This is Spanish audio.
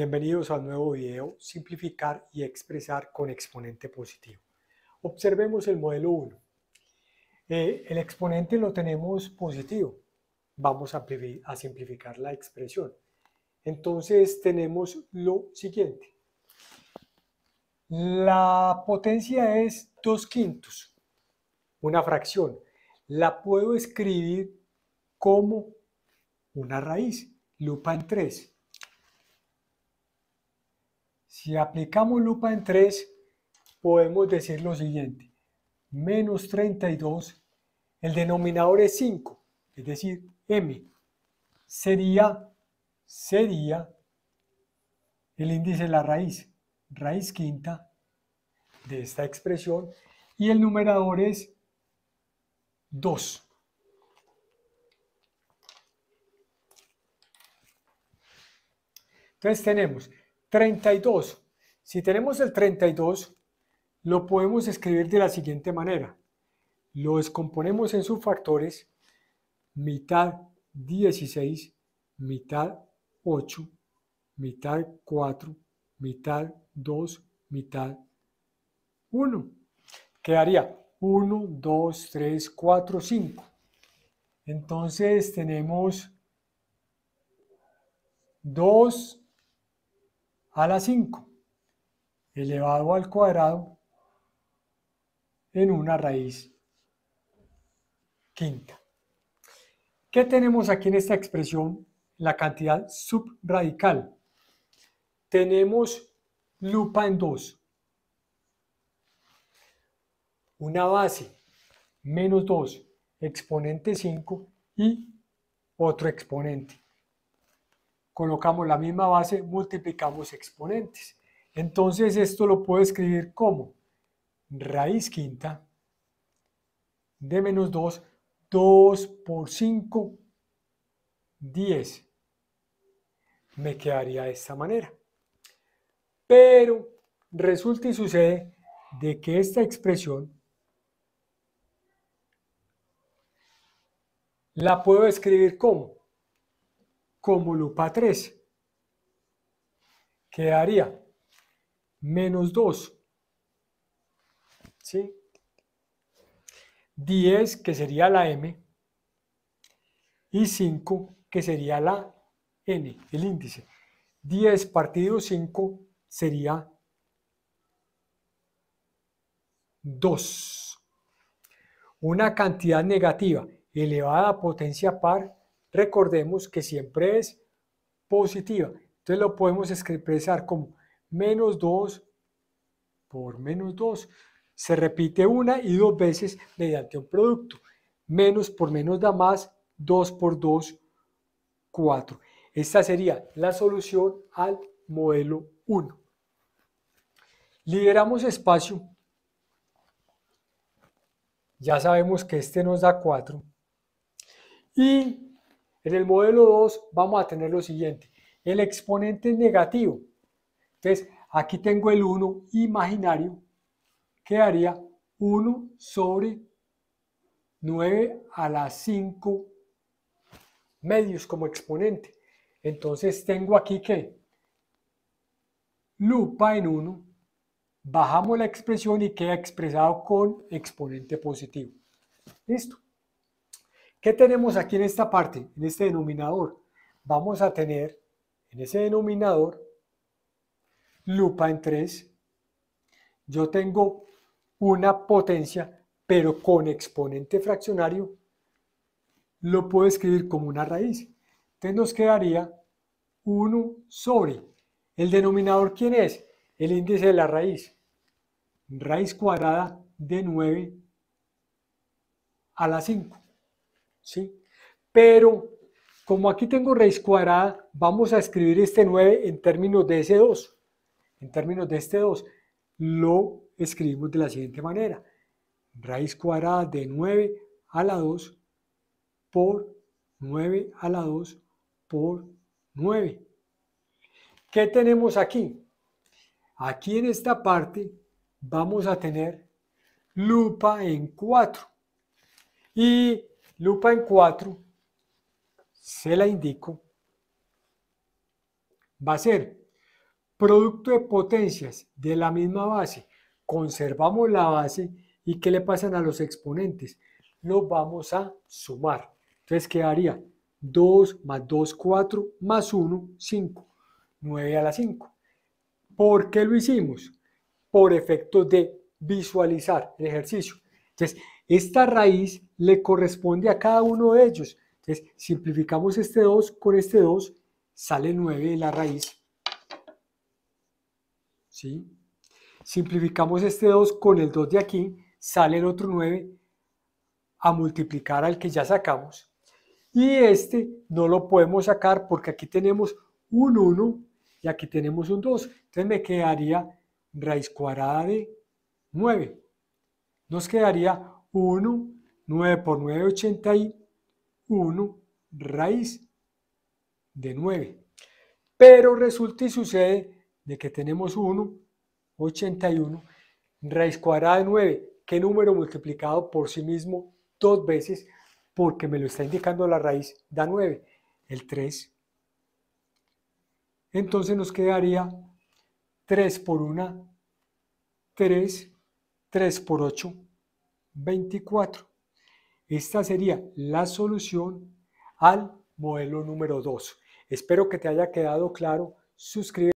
Bienvenidos al nuevo video Simplificar y expresar con exponente positivo. Observemos el modelo 1. Eh, el exponente lo tenemos positivo. Vamos a, a simplificar la expresión. Entonces tenemos lo siguiente. La potencia es 2 quintos, una fracción. La puedo escribir como una raíz, lupa en 3 si aplicamos lupa en 3, podemos decir lo siguiente. Menos 32, el denominador es 5, es decir, m. Sería, sería el índice de la raíz, raíz quinta de esta expresión, y el numerador es 2. Entonces tenemos 32. Si tenemos el 32, lo podemos escribir de la siguiente manera. Lo descomponemos en sus factores, mitad 16, mitad 8, mitad 4, mitad 2, mitad 1. Quedaría 1, 2, 3, 4, 5. Entonces tenemos 2, a la 5 elevado al cuadrado en una raíz quinta. ¿Qué tenemos aquí en esta expresión? La cantidad subradical. Tenemos lupa en 2. Una base, menos 2, exponente 5 y otro exponente colocamos la misma base, multiplicamos exponentes. Entonces esto lo puedo escribir como raíz quinta de menos 2, 2 por 5, 10. Me quedaría de esta manera. Pero resulta y sucede de que esta expresión la puedo escribir como como lupa 3. Quedaría menos 2. ¿Sí? 10, que sería la M, y 5, que sería la N, el índice. 10 partido 5 sería 2. Una cantidad negativa elevada a potencia par recordemos que siempre es positiva. Entonces lo podemos expresar como menos 2 por menos 2. Se repite una y dos veces mediante un producto. Menos por menos da más, 2 por 2, 4. Esta sería la solución al modelo 1. Liberamos espacio. Ya sabemos que este nos da 4. Y en el modelo 2 vamos a tener lo siguiente, el exponente negativo. Entonces, aquí tengo el 1 imaginario, que haría 1 sobre 9 a la 5 medios como exponente. Entonces tengo aquí que lupa en 1, bajamos la expresión y queda expresado con exponente positivo. Listo. ¿Qué tenemos aquí en esta parte, en este denominador? Vamos a tener en ese denominador lupa en 3. Yo tengo una potencia, pero con exponente fraccionario lo puedo escribir como una raíz. Entonces nos quedaría 1 sobre. ¿El denominador quién es? El índice de la raíz. Raíz cuadrada de 9 a la 5. ¿sí? Pero como aquí tengo raíz cuadrada, vamos a escribir este 9 en términos de ese 2. En términos de este 2, lo escribimos de la siguiente manera. Raíz cuadrada de 9 a la 2 por 9 a la 2 por 9. ¿Qué tenemos aquí? Aquí en esta parte vamos a tener lupa en 4. Y Lupa en 4, se la indico, va a ser producto de potencias de la misma base. Conservamos la base y ¿qué le pasan a los exponentes? Los vamos a sumar. Entonces quedaría 2 más 2, 4 más 1, 5. 9 a la 5. ¿Por qué lo hicimos? Por efecto de visualizar el ejercicio. Entonces, esta raíz le corresponde a cada uno de ellos. Entonces, simplificamos este 2 con este 2, sale 9 de la raíz. Simplificamos este 2 con el 2 de aquí, sale el otro 9 a multiplicar al que ya sacamos. Y este no lo podemos sacar porque aquí tenemos un 1 y aquí tenemos un 2. Entonces me quedaría raíz cuadrada de 9. Nos quedaría 1 9 por 9, 81 raíz de 9. Pero resulta y sucede de que tenemos 1, 81, raíz cuadrada de 9, ¿Qué número multiplicado por sí mismo dos veces, porque me lo está indicando la raíz, da 9, el 3. Entonces nos quedaría 3 por 1, 3, 3 por 8, 24. Esta sería la solución al modelo número 2. Espero que te haya quedado claro. Suscríbete.